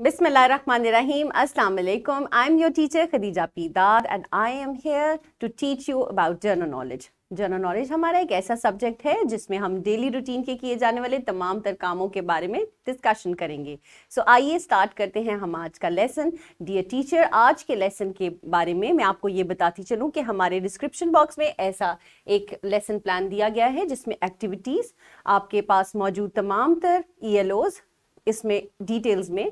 Bismillahirrahmanirrahim. Assalamu alaikum. I'm your teacher Khadija Pidar and I am here to teach you about journal knowledge. General knowledge हमारा एक ऐसा subject है जिसमें हम daily routine के किए जाने वाले तमाम तर कामों के बारे में डिस्कशन करेंगे सो so, आइए स्टार्ट करते हैं हम आज का लेसन डियर टीचर आज के लेसन के बारे में मैं आपको ये बताती चलूँ कि हमारे डिस्क्रिप्शन बॉक्स में ऐसा एक लेसन प्लान दिया गया है जिसमें एक्टिविटीज़ आपके पास मौजूद तमाम तर ई e इसमें डिटेल्स में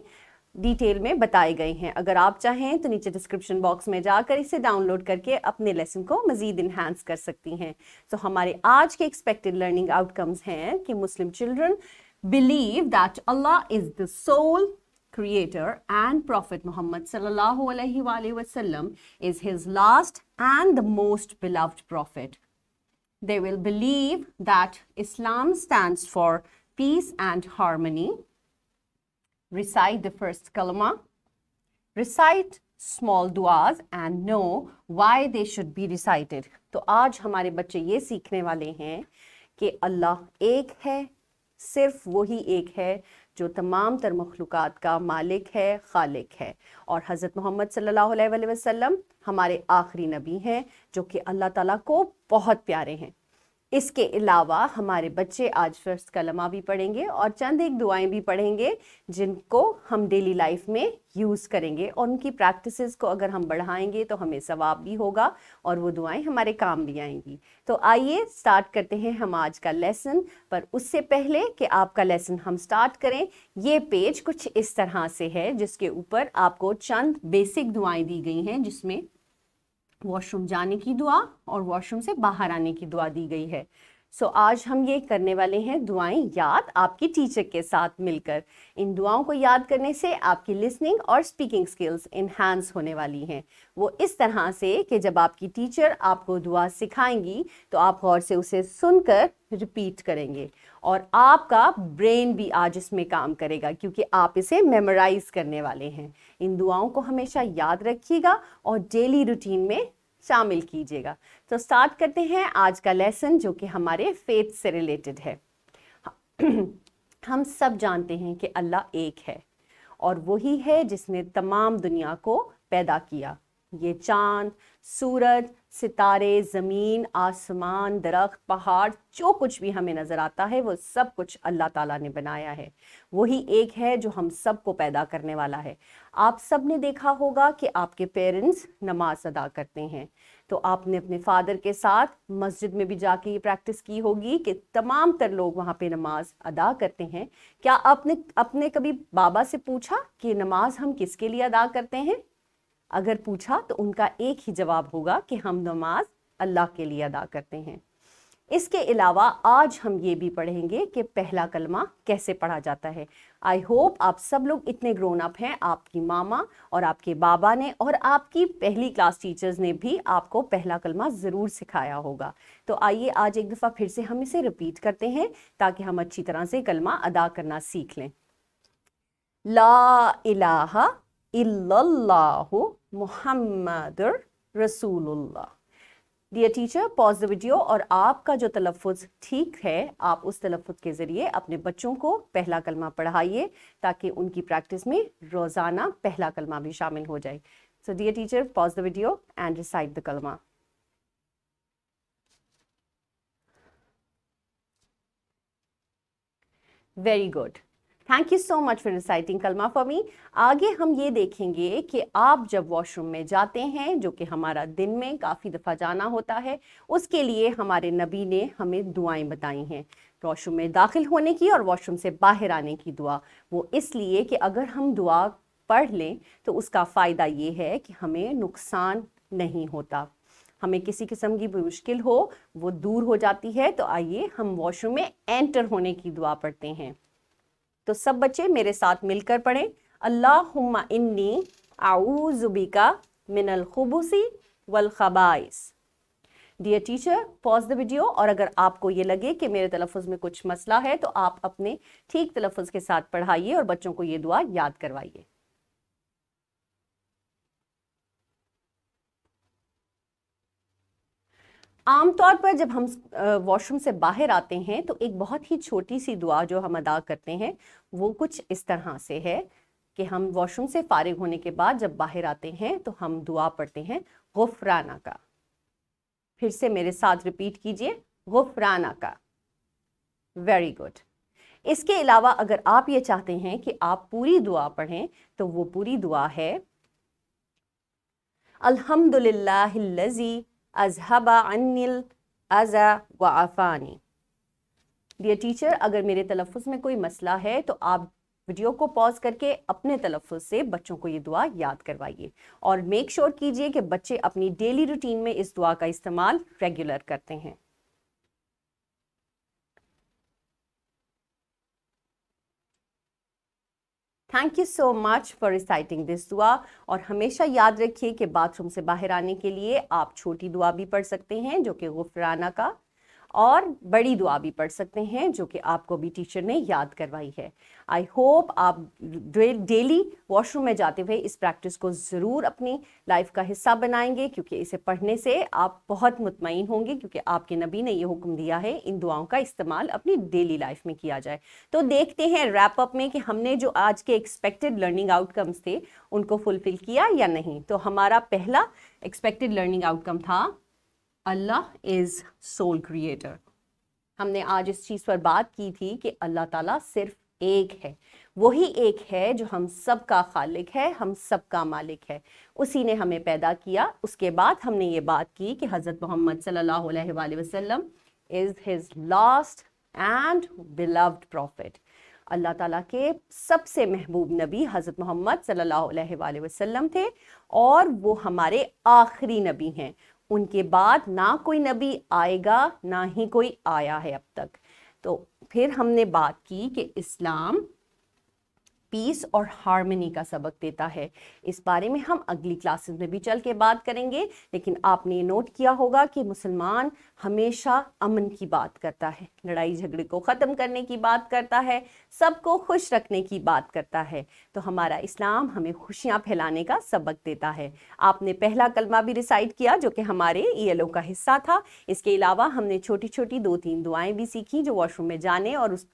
डिटेल में बताए गए हैं अगर आप चाहें तो नीचे डिस्क्रिप्शन बॉक्स में जाकर इसे डाउनलोड करके अपने लेसन को मजीद इन्हांस कर सकती हैं सो हमारे आज के एक्सपेक्टेड लर्निंग आउटकम्स हैं कि Muslim children believe that Allah is the sole creator and prophet Mohammed वसल्लम is his last and the most beloved prophet they will believe that Islam stand for peace and harmony recite the first kalma, recite small duas and know why they should be recited. to aaj hamare bacche ye seekhne wale hain कि allah ek hai sirf wahi ek hai जो तमाम तर मखलूक़ात का मालिक है खालिक है और हज़रत मोहम्मद सल्लल्लाहु अलैहि वसल्लम हमारे आखिरी नबी हैं जो कि अल्लाह ताला को बहुत प्यारे हैं इसके अलावा हमारे बच्चे आज फर्स्ट कलमा भी पढ़ेंगे और चंद एक दुआएं भी पढ़ेंगे जिनको हम डेली लाइफ में यूज़ करेंगे और उनकी प्रैक्टिसेस को अगर हम बढ़ाएंगे तो हमें सवाब भी होगा और वो दुआएं हमारे काम भी आएंगी तो आइए स्टार्ट करते हैं हम आज का लेसन पर उससे पहले कि आपका लेसन हम स्टार्ट करें ये पेज कुछ इस तरह से है जिसके ऊपर आपको चंद बेसिक दुआएँ दी गई हैं जिसमें वॉशरूम जाने की दुआ और वॉशरूम से बाहर आने की दुआ दी गई है सो so, आज हम ये करने वाले हैं दुआएं याद आपके टीचर के साथ मिलकर इन दुआओं को याद करने से आपकी लिसनिंग और स्पीकिंग स्किल्स इन्हांस होने वाली हैं वो इस तरह से कि जब आपकी टीचर आपको दुआ सिखाएंगी तो आप गौर से उसे सुनकर रिपीट करेंगे और आपका ब्रेन भी आज इसमें काम करेगा क्योंकि आप इसे मेमोराइज करने वाले हैं इन दुआओं को हमेशा याद रखिएगा और डेली रूटीन में शामिल कीजिएगा तो स्टार्ट करते हैं आज का लेसन जो कि हमारे फेथ से रिलेटेड है हम सब जानते हैं कि अल्लाह एक है और वही है जिसने तमाम दुनिया को पैदा किया ये चांद सूरज सितारे ज़मीन आसमान दरख्त पहाड़ जो कुछ भी हमें नज़र आता है वो सब कुछ अल्लाह ताला ने बनाया है वही एक है जो हम सब को पैदा करने वाला है आप सब ने देखा होगा कि आपके पेरेंट्स नमाज अदा करते हैं तो आपने अपने फादर के साथ मस्जिद में भी जाके ये प्रैक्टिस की होगी कि तमाम तर लोग वहाँ पे नमाज अदा करते हैं क्या आपने अपने कभी बाबा से पूछा कि नमाज हम किसके लिए अदा करते हैं अगर पूछा तो उनका एक ही जवाब होगा कि हम नमाज अल्लाह के लिए अदा करते हैं इसके अलावा आज हम ये भी पढ़ेंगे कि पहला कलमा कैसे पढ़ा जाता है आई होप आप सब लोग इतने ग्रोन अप हैं आपकी मामा और आपके बाबा ने और आपकी पहली क्लास टीचर्स ने भी आपको पहला कलमा ज़रूर सिखाया होगा तो आइए आज एक दफ़ा फिर से हम इसे रिपीट करते हैं ताकि हम अच्छी तरह से कलमा अदा करना सीख लें ला इलाहा illallahu muhammadur rasulullah dear teacher pause the video और आपका जो तलफुज ठीक है आप उस तलफुज के ज़रिए अपने बच्चों को पहला कलमा पढ़ाइए ताकि उनकी प्रैक्टिस में रोज़ाना पहला कलमा भी शामिल हो जाए so dear teacher pause the video and recite the kalma very good thank you so much for reciting kalma for me आगे हम ये देखेंगे कि आप जब वॉशरूम में जाते हैं जो कि हमारा दिन में काफ़ी दफ़ा जाना होता है उसके लिए हमारे नबी ने हमें दुआएं बताई हैं वॉशरूम में दाखिल होने की और वॉशरूम से बाहर आने की दुआ वो इसलिए कि अगर हम दुआ पढ़ लें तो उसका फ़ायदा ये है कि हमें नुकसान नहीं होता हमें किसी किस्म की मुश्किल हो वो दूर हो जाती है तो आइए हम वॉशरूम में एंटर होने की दुआ पढ़ते हैं तो सब बच्चे मेरे साथ मिलकर पढ़ें अल्लाहुम्मा इन्नी आउजुबिका मिनल खुबूसी वल खबाइस dear teacher pause the video और अगर आपको ये लगे कि मेरे तलफ़ में कुछ मसला है तो आप अपने ठीक तलफ़ के साथ पढ़ाइए और बच्चों को ये दुआ याद करवाइए आमतौर पर जब हम वॉशरूम से बाहर आते हैं तो एक बहुत ही छोटी सी दुआ जो हम अदा करते हैं वो कुछ इस तरह से है कि हम वॉशरूम से फारिग होने के बाद जब बाहर आते हैं तो हम दुआ पढ़ते हैं गुफराना का फिर से मेरे साथ रिपीट कीजिए गुफराना का वेरी गुड इसके अलावा अगर आप ये चाहते हैं कि आप पूरी दुआ पढ़ें तो वो पूरी दुआ है अल्हम्दुलिल्लाहिल्लज़ी अजहबा अनिल अज़ा व आफ़ानी डियर टीचर अगर मेरे तलफ़ में कोई मसला है तो आप वीडियो को पॉज करके अपने तलफ़ से बच्चों को ये दुआ याद करवाइए और मेक श्योर sure कीजिए कि बच्चे अपनी डेली रूटीन में इस दुआ का इस्तेमाल रेगुलर करते हैं thank you so much for reciting this dua और हमेशा याद रखिए कि बाथरूम से बाहर आने के लिए आप छोटी दुआ भी पढ़ सकते हैं जो कि गुफराना का और बड़ी दुआ भी पढ़ सकते हैं जो कि आपको भी टीचर ने याद करवाई है आई होप आप डेली वॉशरूम में जाते हुए इस प्रैक्टिस को ज़रूर अपनी लाइफ का हिस्सा बनाएंगे क्योंकि इसे पढ़ने से आप बहुत मुतमिन होंगे क्योंकि आपके नबी ने ये हुक्म दिया है इन दुआओं का इस्तेमाल अपनी डेली लाइफ में किया जाए तो देखते हैं रैप अप में कि हमने जो आज के एक्सपेक्टेड लर्निंग आउटकम्स थे उनको फुलफ़िल किया या नहीं तो हमारा पहला एक्सपेक्टेड लर्निंग आउटकम था अल्लाह इज़ सोल क्रिएटर हमने आज इस चीज़ पर बात की थी कि अल्लाह ताला सिर्फ एक है वही एक है जो हम सब का खालिक है हम सब का मालिक है उसी ने हमें पैदा किया उसके बाद हमने ये बात की कि हज़रत मोहम्मद सल्लल्लाहु अलैहि वसल्लम is his last and beloved prophet Allah ताला के सबसे महबूब नबी हज़रत मोहम्मद सल्लल्लाहु अलैहि वसल्लम थे और वो हमारे आखिरी नबी हैं उनके बाद ना कोई नबी आएगा ना ही कोई आया है अब तक तो फिर हमने बात की कि इस्लाम पीस और हारमोनी का सबक देता है इस बारे में हम अगली क्लासेस में भी चल के बात करेंगे लेकिन आपने ये नोट किया होगा कि मुसलमान हमेशा अमन की बात करता है लड़ाई झगड़े को ख़त्म करने की बात करता है सबको खुश रखने की बात करता है तो हमारा इस्लाम हमें खुशियाँ फैलाने का सबक देता है आपने पहला कलमा भी रिसाइड किया जो कि हमारे ई का हिस्सा था इसके अलावा हमने छोटी छोटी दो तीन दुआएं भी सीखी जो वॉशरूम में जाने और उस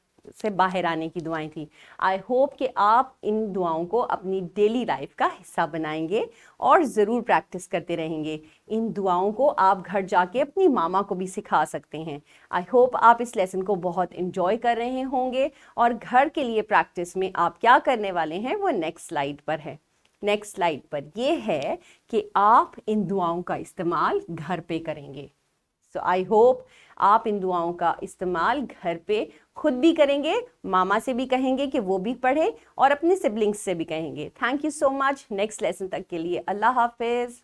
से बाहर आने की दुआएं थी आई होप कि आप इन दुआओं को अपनी डेली लाइफ का हिस्सा बनाएंगे और ज़रूर प्रैक्टिस करते रहेंगे इन दुआओं को आप घर जाके अपनी मामा को भी सिखा सकते हैं आई होप आप इस लेसन को बहुत इंजॉय कर रहे होंगे और घर के लिए प्रैक्टिस में आप क्या करने वाले हैं वो नेक्स्ट स्लाइड पर है नेक्स्ट स्लाइड पर यह है कि आप इन दुआओं का इस्तेमाल घर पे करेंगे सो आई होप आप इन दुआओं का इस्तेमाल घर पे खुद भी करेंगे मामा से भी कहेंगे कि वो भी पढ़े और अपने सिबलिंग्स से भी कहेंगे thank you so much next lesson तक के लिए अल्लाह हाफिज़